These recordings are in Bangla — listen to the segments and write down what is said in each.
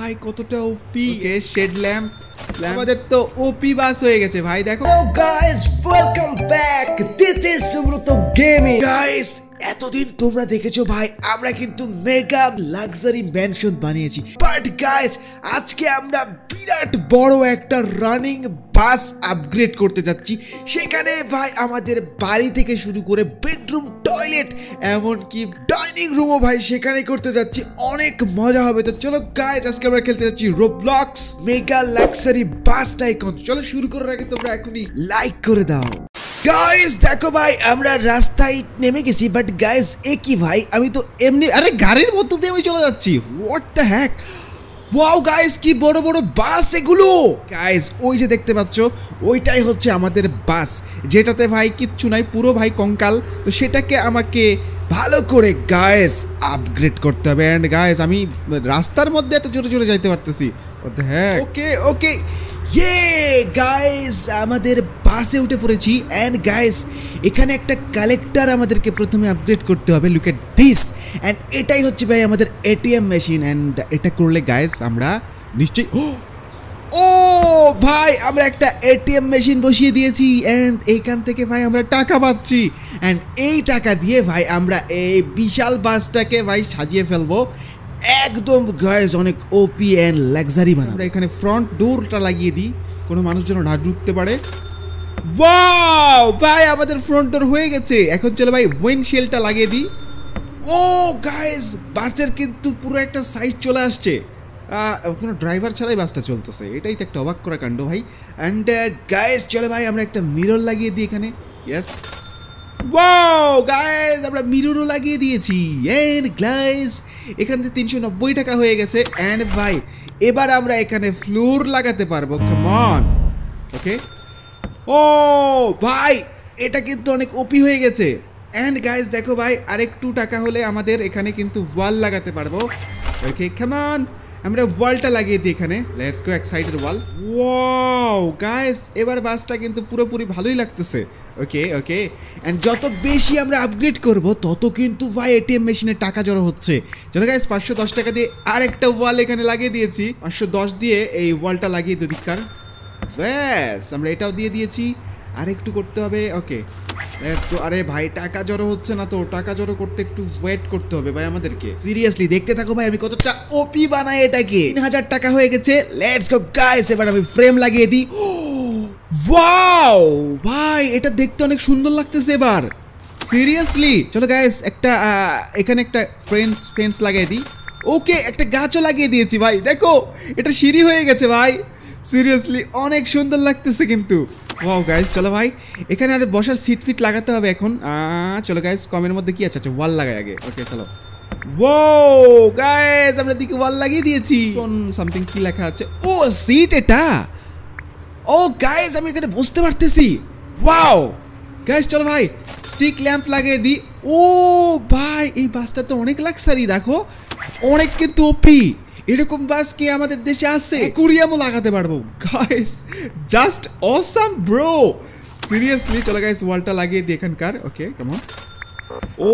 ভাই কতটা ওপি ওকে শেড ল্যাম্প আমাদের তো ওপি বাস হয়ে গেছে ভাই দেখো ও guys welcome back this is Subrata gaming guys এতদিন তোমরা দেখেছো ভাই আমরা কিন্তু মেগা লাক্সারি ম্যানশন বানিয়েছি বাট গাইস আজকে আমরা বিরাট বড় একটা রানিং বাস আপগ্রেড করতে যাচ্ছি সেখানে ভাই আমাদের বাড়ি থেকে শুরু করে বেডরুম টয়লেট এমনকি ডাইনিং রুমও ভাই সেখানে করতে যাচ্ছি অনেক মজা হবে তো চলো গাইজ আজকে আমরা খেলতে যাচ্ছি রোবলক্স মেগা লাক্সারি বাস্ট আইকন চলো শুরু করার আগে তোমরা এখনই লাইক করে দাও গাইস দেখো ভাই আমরা রাস্তায় নেমে গেছি বাট গাইজ এ কি ভাই আমি তো এমনি আরে গাড়ির মধ্যে দিয়ে আমি চলে যাচ্ছি what the heck wow guys কি বড় বড় বাস এগুলো গাইজ ওই যে দেখতে পাচ্ছ ওইটাই হচ্ছে আমাদের বাস যেটাতে ভাই কিচ্ছু নাই পুরো ভাই কঙ্কাল তো সেটাকে আমাকে ভালো করে গায়েস আপগ্রেড করতে হবে অ্যান্ড গায়েস আমি রাস্তার মধ্যে এত জোরে জোরে যাইতে পারতেছি হ্যাঁ ওকে ওকে ইয়ে গাইস আমাদের বাসে উঠে পড়েছি অ্যান্ড গাইস এখানে একটা কালেক্টার আমাদেরকে প্রথমে আপগ্রেড করতে হবে লুক এট দিস অ্যান্ড এটাই হচ্ছে ভাই আমাদের এটিএম মেশিন অ্যান্ড এটা করলে গায়েস আমরা নিশ্চয়ই oh! ভাই আমরা একটা এটিএম মেশিন বসিয়ে দিয়েছি অ্যান্ড এইখান থেকে ভাই আমরা টাকা পাচ্ছি অ্যান্ড এই টাকা দিয়ে ভাই আমরা এই বিশাল বাসটাকে ভাই সাজিয়ে ফেলবো একদম গায়েস অনেক ওপি অ্যান্ড লাক্সারি বানাবো আমরা এখানে ফ্রন্ট ডোরটা লাগিয়ে দিই কোনো মানুষ যেন না ঢুকতে পারে বাও ভাই আমাদের ফ্রন্ট ডোর হয়ে গেছে এখন চলো ভাই উইন্ডশিল্ডটা লাগিয়ে দিই ও oh, গায়েস বাসের কিন্তু পুরো একটা সাইজ চলে আসছে কোনো ড্রাইভার ছাড়াই বাসটা চলতেছে এটাই তো একটা অবাক করা কাণ্ড ভাই অ্যান্ড গায়েস চলে ভাই আমরা একটা মিরর লাগিয়ে দিই এখানে ইয়েস ওয়াও গাইস আমরা মিররও লাগিয়ে দিয়েছি এন্ড গ্লাইস এখান থেকে তিনশো নব্বই টাকা হয়ে গেছে অ্যান্ড ভাই এবার আমরা এখানে ফ্লোর লাগাতে পারবো কমন ওকে ও ভাই এটা কিন্তু অনেক ওপি হয়ে গেছে অ্যান্ড গাইস দেখো ভাই আরেকটু টাকা হলে আমাদের এখানে কিন্তু ওয়াল লাগাতে পারবো ওকে কমন আমরা ওয়ালটা লাগিয়ে দিই এখানে লেটস গো এক সাইডের ওয়াল ওয়াও গাইস এবার বাসটা কিন্তু পুরোপুরি ভালোই লাগতেছে ওকে ওকে এন্ড যত বেশি আমরা আপগ্রেড করব তত কিন্তু ভাই এটিএম মেশিনে টাকা জড়ো হচ্ছে চলো গাইস পাঁচশো দশ টাকা দিয়ে আরেকটা ওয়াল এখানে লাগিয়ে দিয়েছি পাঁচশো দশ দিয়ে এই ওয়ালটা লাগিয়ে দিদিকার ব্যাস আমরা এটাও দিয়ে দিয়েছি আর একটু করতে হবে ওকে আরে ভাই টাকা জড়ো হচ্ছে না তো টাকা জড়ো করতে একটু ওয়েট করতে হবে ভাই আমাদেরকে সিরিয়াসলি দেখতে থাকো ভাই আমি কতটা ওপি বানাই এটাকে তিন হাজার টাকা হয়ে গেছে লেটস গো গাইস এবার আমি ফ্রেম লাগিয়ে দিই ওয়াও ভাই এটা দেখতে অনেক সুন্দর লাগতেছে এবার সিরিয়াসলি চলো গাইস একটা এখানে একটা ফ্রেন্স ফ্রেন্স লাগিয়ে দিই ওকে একটা গাছও লাগিয়ে দিয়েছি ভাই দেখো এটা সিঁড়ি হয়ে গেছে ভাই সিরিয়াসলি অনেক সুন্দর লাগতেছে কিন্তু ও গাইস চলো ভাই এখানে আরে বসার সিট ফিট লাগাতে হবে এখন চলো গাইজ কমের মধ্যে কি আছে আচ্ছা ওয়াল লাগাই আগে ওকে চলো ও গাইজ আমরা দিকে ওয়াল লাগিয়ে দিয়েছি কোন সামথিং কি লেখা আছে ও সিট এটা ও গাইজ আমি এখানে বুঝতে পারতেছি ওয়াও গাইস চলো ভাই স্টিক ল্যাম্প লাগিয়ে দিই ও ভাই এই বাসটা তো অনেক লাক্সারি দেখো অনেক কিন্তু ওপি এরকম বাস কি আমাদের দেশে আছে হ্যাঁ, কুরিয়ামও লাগাতে পারবো guys just awesome bro seriously চলো গাইস ওয়ালটা লাগিয়ে দিই এখানকার ওকে কেমন ও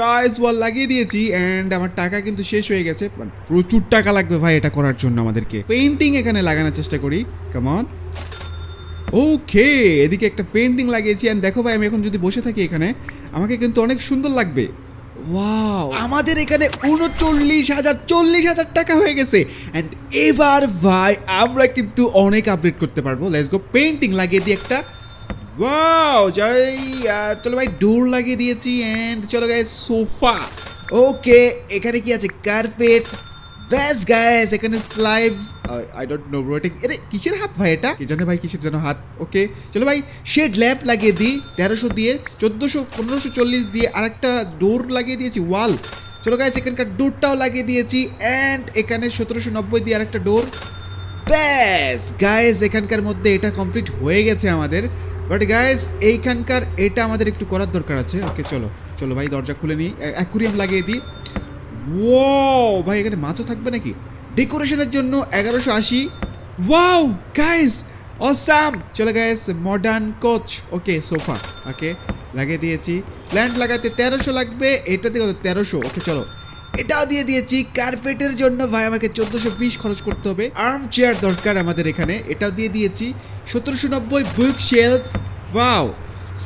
গাইস ওয়াল লাগিয়ে দিয়েছি অ্যান্ড আমার টাকা কিন্তু শেষ হয়ে গেছে মানে প্রচুর টাকা লাগবে ভাই এটা করার জন্য আমাদেরকে পেন্টিং এখানে লাগানোর চেষ্টা করি কেমন ওকে এদিকে একটা পেন্টিং লাগিয়েছি অ্যান্ড দেখো ভাই আমি এখন যদি বসে থাকি এখানে আমাকে কিন্তু অনেক সুন্দর লাগবে আমাদের এখানে উনচল্লিশ হাজার চল্লিশ হাজার টাকা হয়ে গেছে অ্যান্ড এবার ভাই আমরা কিন্তু অনেক আপডেট করতে পারবো লেটস গো পেন্টিং লাগিয়ে দিই একটা ওয়াও জয় চলো ভাই ডোর লাগিয়ে দিয়েছি অ্যান্ড চলো গায়ে সোফা ওকে এখানে কি আছে কার্পেট ব্যাস গায়ে এখানে স্লাইভ আই ডোন্ট নো ব্রো এটা এটা কিসের হাত ভাই এটা কি জানে ভাই কিসের যেন হাত ওকে চলো ভাই শেড ল্যাম্প লাগিয়ে দিই তেরোশো দিয়ে চোদ্দোশো পনেরোশো চল্লিশ দিয়ে আরেকটা ডোর লাগিয়ে দিয়েছি ওয়াল চলো গাইস এখানকার ডোরটাও লাগিয়ে দিয়েছি অ্যান্ড এখানে সতেরোশো নব্বই দিয়ে আরেকটা ডোর ব্যাস গাইস এখানকার মধ্যে এটা কমপ্লিট হয়ে গেছে আমাদের বাট গাইস এইখানকার এটা আমাদের একটু করার দরকার আছে ওকে চলো চলো ভাই দরজা খুলে নিই অ্যাকুরিয়াম লাগিয়ে দিই ও ভাই এখানে মাছও থাকবে নাকি ডেকোরেশনের জন্য এগারোশো আশি ওয়াও গাইস অসাম চলে guys modern couch okay sofa okay লাগিয়ে দিয়েছি প্ল্যান্ট লাগাতে তেরোশো লাগবে এটাতে কত তেরোশো ওকে চলো এটাও দিয়ে দিয়েছি কার্পেটের জন্য ভাই আমাকে চোদ্দোশো বিশ খরচ করতে হবে আর্ম চেয়ার দরকার আমাদের এখানে এটাও দিয়ে দিয়েছি সতেরোশো নব্বই book shelf wow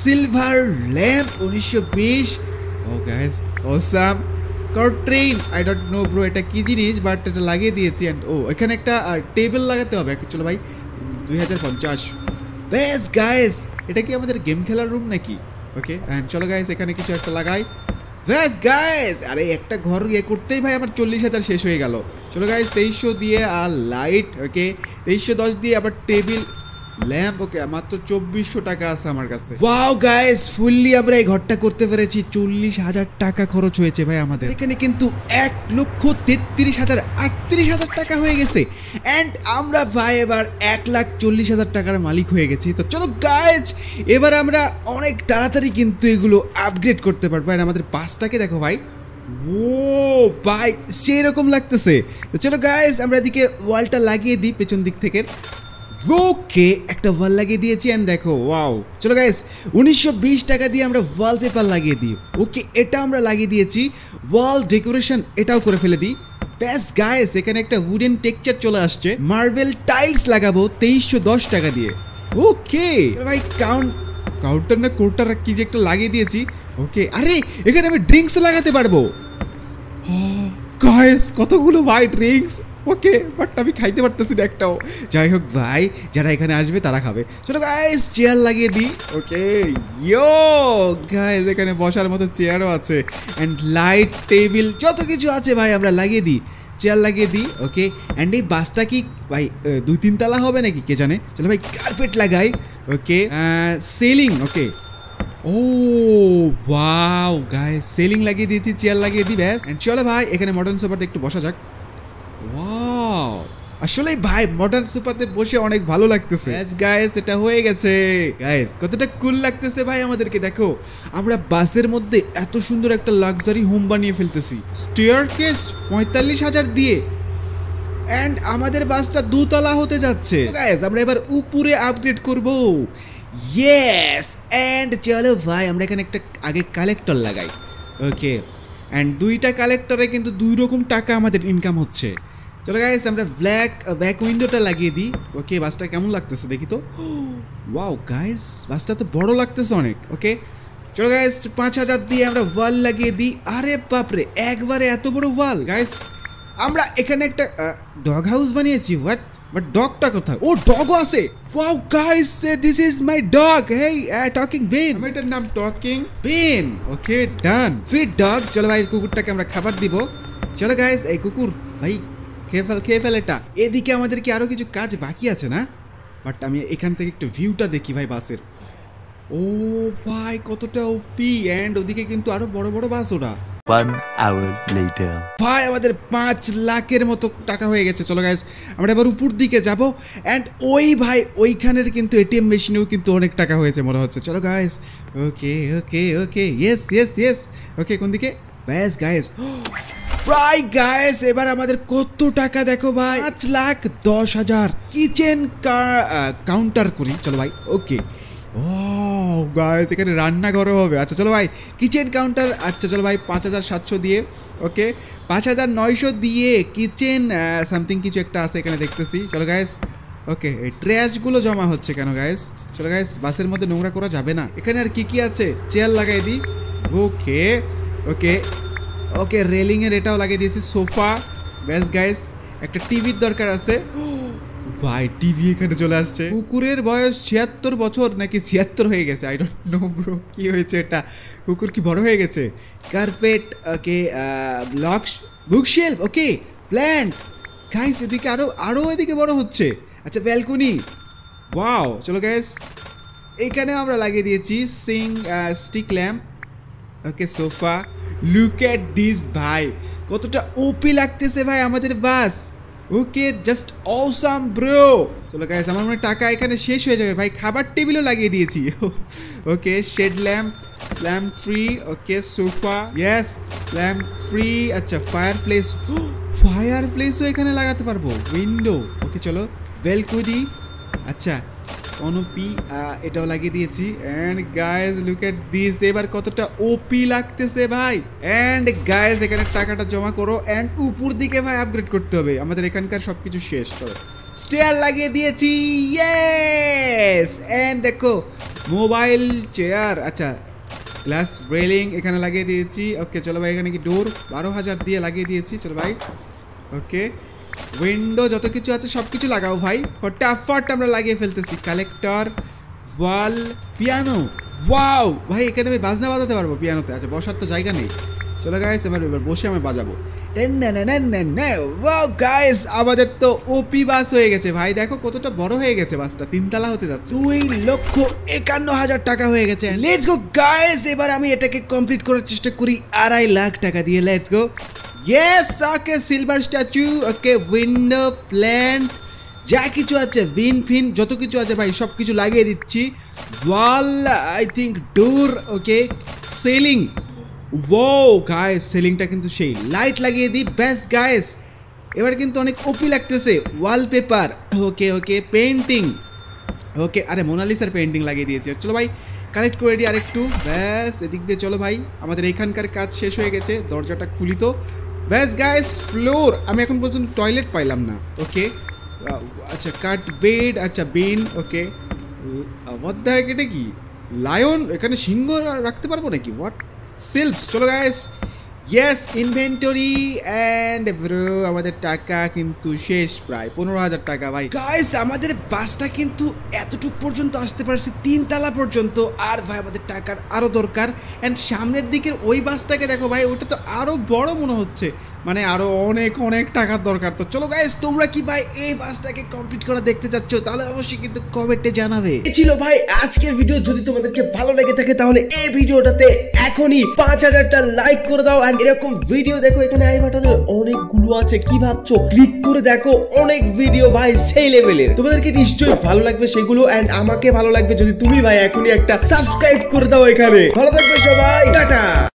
silver lamp উনিশশো বিশ ও গাইস অসাম কারণ train I don't know bro এটা কী জিনিস বাট এটা লাগিয়ে দিয়েছি অ্যান্ড ও oh, এখানে একটা টেবিল লাগাতে হবে চলো ভাই দুই হাজার পঞ্চাশ ব্যাস গায়েস এটা কি আমাদের গেম খেলার রুম নাকি ওকে অ্যান্ড চলো গায়েস এখানে কিছু একটা লাগাই ব্যাস গায়েস আরে একটা ঘর ইয়ে করতেই ভাই আমার চল্লিশ হাজার শেষ হয়ে গেল চলো গাইস তেইশশো দিয়ে আর লাইট ওকে তেইশশো দশ দিয়ে আবার টেবিল ল্যাম্প ওকে মাত্র চব্বিশশো টাকা আছে আমার কাছে ওয়াও গাইস ফুললি আমরা এই ঘরটা করতে পেরেছি চল্লিশ হাজার টাকা খরচ হয়েছে ভাই আমাদের এখানে কিন্তু এক লক্ষ তেত্রিশ হাজার আটত্রিশ হাজার টাকা হয়ে গেছে অ্যান্ড আমরা ভাই এবার এক লাখ চল্লিশ হাজার টাকার মালিক হয়ে গেছি তো চলো গাইজ এবার আমরা অনেক তাড়াতাড়ি কিন্তু এগুলো আপগ্রেড করতে পারবো আর আমাদের পাঁচটাকে দেখো ভাই ও ভাই সেই রকম লাগতেছে তো চলো গাইজ আমরা এদিকে ওয়ালটা লাগিয়ে দিই পেছন দিক থেকে ওকে একটা ভাল লাগিয়ে দিয়েছি অ্যান্ড দেখো ওয়াও চলো গাইস উনিশশো টাকা দিয়ে আমরা ওয়াল পেপার লাগিয়ে দিই ওকে এটা আমরা লাগিয়ে দিয়েছি ওয়াল ডেকোরেশন এটাও করে ফেলে দিই ব্যাস গায়েস এখানে একটা উডেন টেকচার চলে আসছে মার্বেল টাইলস লাগাবো তেইশশো দশ টাকা দিয়ে ওকে ভাই কাউন্ট কাউন্টার না কোর্টার কি যে একটা লাগিয়ে দিয়েছি ওকে আরে এখানে আমি ড্রিঙ্কস লাগাতে পারবো গায়েস হ্যাঁ। কতগুলো ভাই ড্রিঙ্কস ওকে বাট আমি খাইতে পারতেছি না একটাও যাই হোক ভাই যারা এখানে আসবে তারা খাবে চলো গাইস চেয়ার লাগিয়ে দিই ওকে ইয়ো গাইস এখানে বসার মতো চেয়ারও আছে অ্যান্ড লাইট টেবিল যত কিছু আছে ভাই আমরা লাগিয়ে দিই চেয়ার লাগিয়ে দিই ওকে অ্যান্ড এই বাসটা কি ভাই দুই তিন তালা হবে নাকি কে জানে চলো ভাই কার্পেট লাগাই ওকে সেলিং ওকে ও ওয়াও গায়ে সেলিং লাগিয়ে দিয়েছি চেয়ার লাগিয়ে দিই ব্যাস চলো ভাই এখানে মডার্ন সোফাটা একটু বসা যাক আসলে ভাই মডার্ন সুপাতে বসে অনেক ভালো লাগতেছে ব্যাস গায়েস এটা হয়ে গেছে গায়েস কতটা কুল লাগতেছে ভাই আমাদেরকে দেখো আমরা বাসের মধ্যে এত সুন্দর একটা লাক্সারি হোম বানিয়ে ফেলতেছি স্টেয়ার কেস পঁয়তাল্লিশ হাজার দিয়ে অ্যান্ড আমাদের বাসটা দুতলা হতে যাচ্ছে গাইস আমরা এবার উপরে আপগ্রেড করব ইয়েস অ্যান্ড চলো ভাই আমরা এখানে একটা আগে কালেক্টর লাগাই ওকে অ্যান্ড দুইটা কালেক্টরে কিন্তু দুই রকম টাকা আমাদের ইনকাম হচ্ছে চলো গাইস আমরা ব্ল্যাক ব্যাক উইন্ডোটা লাগিয়ে দিই ওকে বাসটা কেমন লাগতেছে দেখি তো ওয়াও গাইস বাসটা তো বড় লাগতেছে অনেক ওকে চলো গাইস পাঁচ হাজার দিয়ে আমরা ওয়াল লাগিয়ে দিই আরে বাপরে একবারে এত বড় ওয়াল গাইস আমরা এখানে একটা ডগ হাউস বানিয়েছি হোয়াট বাট ডগটা কোথায় ও ডগও আছে wow guys this is my dog I talking Ben আমি নাম talking Ben okay done fit dogs চলো ভাই কুকুরটাকে আমরা খাবার দিব চলো গাইস এই কুকুর ভাই খেয়ে ফেল খেয়ে ফেল এটা এদিকে আমাদের কি আরও কিছু কাজ বাকি আছে না বাট আমি এখান থেকে একটু ভিউটা দেখি ভাই বাসের ও ভাই কতটা ওপি অ্যান্ড ওদিকে কিন্তু আরো বড় বড় বাস ওরা ভাই আমাদের পাঁচ লাখের মতো টাকা হয়ে গেছে চলো গাইজ আমরা এবার উপর দিকে যাব অ্যান্ড ওই ভাই ওইখানের কিন্তু এটিএম মেশিনেও কিন্তু অনেক টাকা হয়েছে মনে হচ্ছে চলো guys okay okay okay yes yes yes okay কোন দিকে ব্যাস গাইজ প্রায় গায়েস এবার আমাদের কত টাকা দেখো ভাই পাঁচ লাখ দশ হাজার কিচেন কাউন্টার করি চলো ভাই ওকে ও গায়েস এখানে রান্নাঘরও হবে আচ্ছা চলো ভাই কিচেন কাউন্টার আচ্ছা চলো ভাই পাঁচ হাজার সাতশো দিয়ে ওকে পাঁচ হাজার নয়শো দিয়ে কিচেন সামথিং কিছু একটা আছে এখানে দেখতেছি চলো গাইস ওকে এই ট্র্যাশগুলো জমা হচ্ছে কেন গাইস চলো গাইস বাসের মধ্যে নোংরা করা যাবে না এখানে আর কি কি আছে চেয়ার লাগাই দিই ওকে ওকে ওকে রেলিংয়ের এটাও লাগিয়ে দিয়েছি সোফা ব্যাস গাইস একটা টিভির দরকার আছে ভাই টিভি এখানে চলে আসছে কুকুরের বয়স ছিয়াত্তর বছর নাকি ছিয়াত্তর হয়ে গেছে আই ডোন্ট নো ব্রো কি হয়েছে এটা কুকুর কি বড় হয়ে গেছে carpet okay blocks bookshelf okay plant guys এদিকে আরও আরও এদিকে বড় হচ্ছে আচ্ছা ব্যালকনি ওয়াও চলো গাইস এখানে আমরা লাগিয়ে দিয়েছি সিং স্টিক lamp okay sofa look at this ভাই কতটা ওপি লাগতেছে ভাই আমাদের বাস ওকে জাস্ট অসাম ব্রো চলো গাইস আমার মনে টাকা এখানে শেষ হয়ে যাবে ভাই খাবার টেবিলও লাগিয়ে দিয়েছি okay shade lamp lamp free okay sofa yes lamp free আচ্ছা ফায়ার প্লেস ফায়ার প্লেসও এখানে লাগাতে পারবো উইন্ডো ওকে চলো বেলকুডি আচ্ছা অনুপি এটাও লাগিয়ে দিয়েছি and guys look at this এবার কতটা ওপি লাগতেছে ভাই অ্যান্ড গাইজ এখানে টাকাটা জমা করো অ্যান্ড উপর দিকে ভাই আপগ্রেড করতে হবে আমাদের এখানকার সবকিছু শেষ তো স্টেয়ার লাগিয়ে দিয়েছি ইয়েস অ্যান্ড দেখো মোবাইল চেয়ার আচ্ছা গ্লাস রেলিং এখানে লাগিয়ে দিয়েছি ওকে চলো ভাই এখানে কি ডোর বারো হাজার দিয়ে লাগিয়ে দিয়েছি চলো ভাই ওকে উইন্ডো যত কিছু আছে সব কিছু লাগাও ভাই ফটাফট আমরা লাগিয়ে ফেলতেছি কালেক্টর ওয়াল পিয়ানো ওয়াও ভাই এখানে আমি বাজনা বাজাতে পারবো পিয়ানোতে আছে আচ্ছা, বসার তো জায়গা নেই চলো গাইস এবার এবার বসে আমি বাজাবো ওয়াও গাইস আমাদের তো ওপি বাস হয়ে গেছে ভাই দেখো কতটা বড় হয়ে গেছে বাসটা তিনতলা হতে যাচ্ছে দুই লক্ষ একান্ন হাজার টাকা হয়ে গেছে লেটস গো গাইস এবার আমি এটাকে কমপ্লিট করার চেষ্টা করি আড়াই লাখ টাকা দিয়ে let's go yes okay silver statue okay window plant যা কিছু আছে বিন ফিন যত কিছু আছে ভাই সব কিছু লাগিয়ে দিচ্ছি wall I think door okay ceiling ও গায়েস সেলিংটা কিন্তু সেই লাইট লাগিয়ে দিই ব্যাস গায়েস এবার কিন্তু অনেক ওপি লাগতেছে ওয়ালপেপার ওকে ওকে পেন্টিং ওকে আরে মোনালিসার পেন্টিং লাগিয়ে দিয়েছি চলো ভাই কালেক্ট করে দিই আরেকটু ব্যাস এদিক দিয়ে চলো ভাই আমাদের এখানকার কাজ শেষ হয়ে গেছে দরজাটা খুলি তো ব্যাস গাইস ফ্লোর আমি এখন পর্যন্ত টয়লেট পাইলাম না ওকে আচ্ছা কাট বেড আচ্ছা বিন ওকে হোয়াট দ্য এটা কি লায়ন এখানে সিংহ রাখতে পারবো নাকি হোয়াট সেলফ চলো guys yes inventory and bro আমাদের টাকা কিন্তু শেষ প্রায় পনেরো হাজার টাকা ভাই গাইস আমাদের বাসটা কিন্তু এতটুক পর্যন্ত আসতে পারছে তিনতলা পর্যন্ত আর ভাই আমাদের টাকার আরও দরকার অ্যান্ড সামনের দিকের ওই বাসটাকে দেখো ভাই ওটা তো আরও বড় মনে হচ্ছে মানে আরও অনেক অনেক টাকার দরকার তো চলো গাইস তোমরা কি ভাই এই বাসটাকে কমপ্লিট করে দেখতে চাচ্ছ তাহলে অবশ্যই কিন্তু কমেন্টে জানাবে ছিল ভাই আজকের ভিডিও যদি তোমাদেরকে ভালো লেগে থাকে তাহলে এই ভিডিওটাতে এখনই পাঁচ হাজারটা লাইক করে দাও আর এরকম ভিডিও দেখো এখানে আই বাটনে অনেকগুলো আছে কি ভাবছো ক্লিক করে দেখো অনেক ভিডিও ভাই সেই লেভেলের তোমাদেরকে নিশ্চয়ই ভালো লাগবে সেগুলো এন্ড আমাকে ভালো লাগবে যদি তুমি ভাই এখনই একটা সাবস্ক্রাইব করে দাও এখানে ভালো থাকবে সবাই টাটা